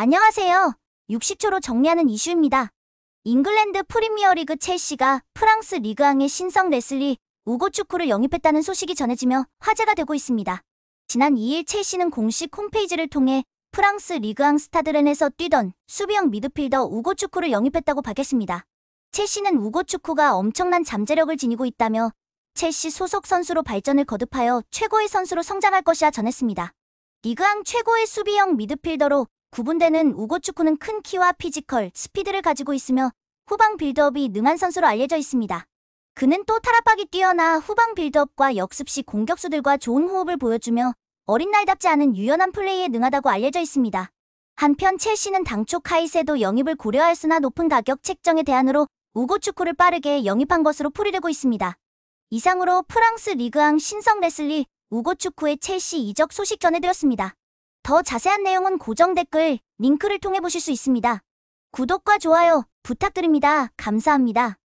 안녕하세요. 60초로 정리하는 이슈입니다. 잉글랜드 프리미어리그 첼시가 프랑스 리그앙의 신성 레슬리 우고 축구를 영입했다는 소식이 전해지며 화제가 되고 있습니다. 지난 2일 첼시는 공식 홈페이지를 통해 프랑스 리그앙 스타드렌에서 뛰던 수비형 미드필더 우고 축구를 영입했다고 밝혔습니다. 첼시는 우고 축구가 엄청난 잠재력을 지니고 있다며 첼시 소속 선수로 발전을 거듭하여 최고의 선수로 성장할 것이야 전했습니다. 리그앙 최고의 수비형 미드필더로 구분되는 우고축구는 큰 키와 피지컬, 스피드를 가지고 있으며 후방 빌드업이 능한 선수로 알려져 있습니다. 그는 또 타락박이 뛰어나 후방 빌드업과 역습시 공격수들과 좋은 호흡을 보여주며 어린 날답지 않은 유연한 플레이에 능하다고 알려져 있습니다. 한편 첼시는 당초 카이세도 영입을 고려하였으나 높은 가격 책정에대한으로 우고축구를 빠르게 영입한 것으로 풀이되고 있습니다. 이상으로 프랑스 리그왕 신성 레슬리 우고축구의 첼시 이적 소식 전해드렸습니다. 더 자세한 내용은 고정 댓글 링크를 통해 보실 수 있습니다. 구독과 좋아요 부탁드립니다. 감사합니다.